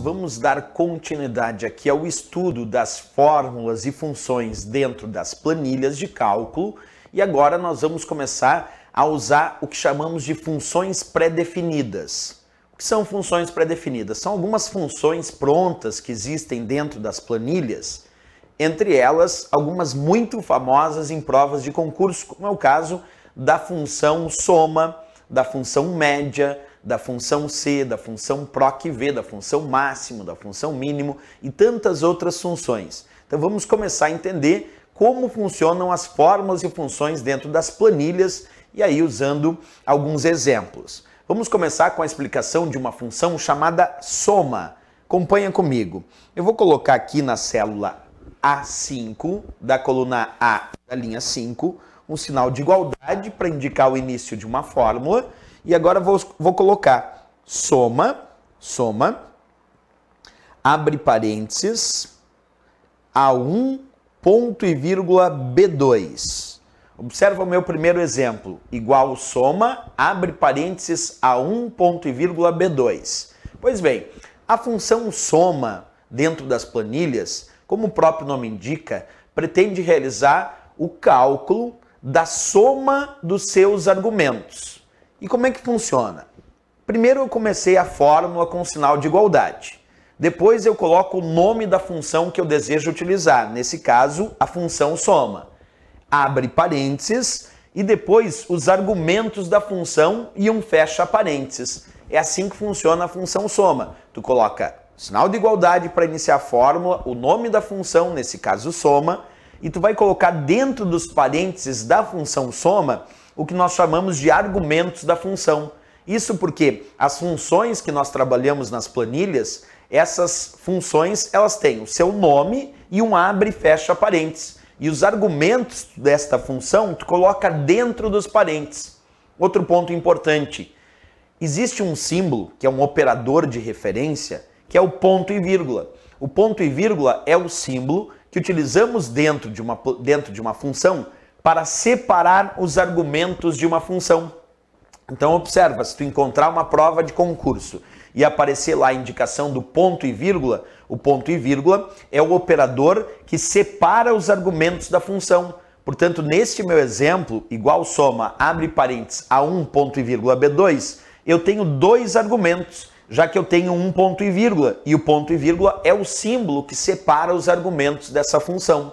vamos dar continuidade aqui ao estudo das fórmulas e funções dentro das planilhas de cálculo e agora nós vamos começar a usar o que chamamos de funções pré-definidas. O que são funções pré-definidas? São algumas funções prontas que existem dentro das planilhas, entre elas algumas muito famosas em provas de concurso, como é o caso da função soma, da função média, da função C, da função PROC-V, da função máximo, da função mínimo e tantas outras funções. Então vamos começar a entender como funcionam as fórmulas e funções dentro das planilhas e aí usando alguns exemplos. Vamos começar com a explicação de uma função chamada soma. Acompanha comigo. Eu vou colocar aqui na célula A5, da coluna A da linha 5, um sinal de igualdade para indicar o início de uma fórmula e agora vou, vou colocar soma, soma, abre parênteses, A1, ponto e vírgula B2. Observa o meu primeiro exemplo, igual soma, abre parênteses A1, ponto e vírgula B2. Pois bem, a função soma dentro das planilhas, como o próprio nome indica, pretende realizar o cálculo da soma dos seus argumentos. E como é que funciona? Primeiro eu comecei a fórmula com sinal de igualdade. Depois eu coloco o nome da função que eu desejo utilizar, nesse caso, a função soma. Abre parênteses e depois os argumentos da função e um fecha parênteses. É assim que funciona a função soma. Tu coloca sinal de igualdade para iniciar a fórmula, o nome da função, nesse caso soma, e tu vai colocar dentro dos parênteses da função soma o que nós chamamos de argumentos da função. Isso porque as funções que nós trabalhamos nas planilhas, essas funções elas têm o seu nome e um abre e fecha parênteses. E os argumentos desta função tu coloca dentro dos parênteses. Outro ponto importante, existe um símbolo que é um operador de referência, que é o ponto e vírgula. O ponto e vírgula é o símbolo que utilizamos dentro de uma, dentro de uma função para separar os argumentos de uma função. Então observa, se tu encontrar uma prova de concurso e aparecer lá a indicação do ponto e vírgula, o ponto e vírgula é o operador que separa os argumentos da função. Portanto, neste meu exemplo, igual soma, abre parênteses, A1 ponto e vírgula B2, eu tenho dois argumentos, já que eu tenho um ponto e vírgula, e o ponto e vírgula é o símbolo que separa os argumentos dessa função.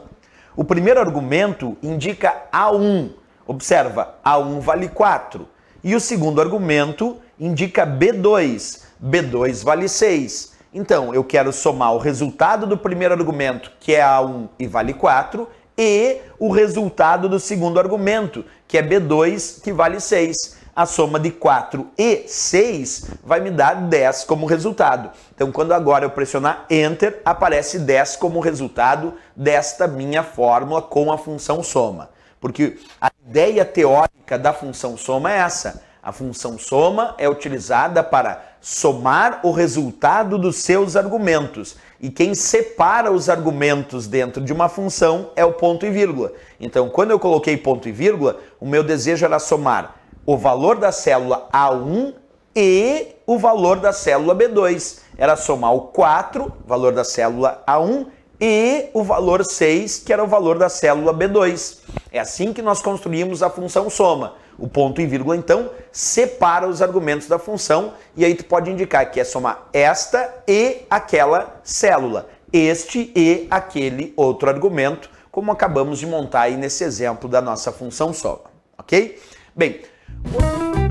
O primeiro argumento indica A1. Observa, A1 vale 4. E o segundo argumento indica B2. B2 vale 6. Então, eu quero somar o resultado do primeiro argumento, que é A1 e vale 4, e o resultado do segundo argumento, que é B2, que vale 6 a soma de 4 e 6 vai me dar 10 como resultado. Então, quando agora eu pressionar Enter, aparece 10 como resultado desta minha fórmula com a função soma. Porque a ideia teórica da função soma é essa. A função soma é utilizada para somar o resultado dos seus argumentos. E quem separa os argumentos dentro de uma função é o ponto e vírgula. Então, quando eu coloquei ponto e vírgula, o meu desejo era somar o valor da célula A1 e o valor da célula B2. Era somar o 4, valor da célula A1, e o valor 6, que era o valor da célula B2. É assim que nós construímos a função soma. O ponto e vírgula, então, separa os argumentos da função e aí tu pode indicar que é somar esta e aquela célula, este e aquele outro argumento, como acabamos de montar aí nesse exemplo da nossa função soma, ok? Bem, 我。